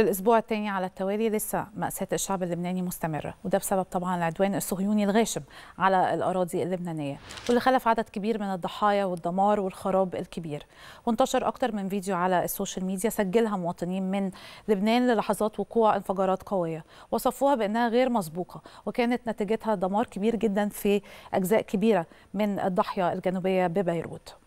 وللاسبوع الثاني على التوالي لسه ماساه الشعب اللبناني مستمره وده بسبب طبعا العدوان الصهيوني الغاشم على الاراضي اللبنانيه واللي خلف عدد كبير من الضحايا والدمار والخراب الكبير وانتشر اكثر من فيديو على السوشيال ميديا سجلها مواطنين من لبنان للحظات وقوع انفجارات قويه وصفوها بانها غير مسبوقه وكانت نتيجتها دمار كبير جدا في اجزاء كبيره من الضاحيه الجنوبيه ببيروت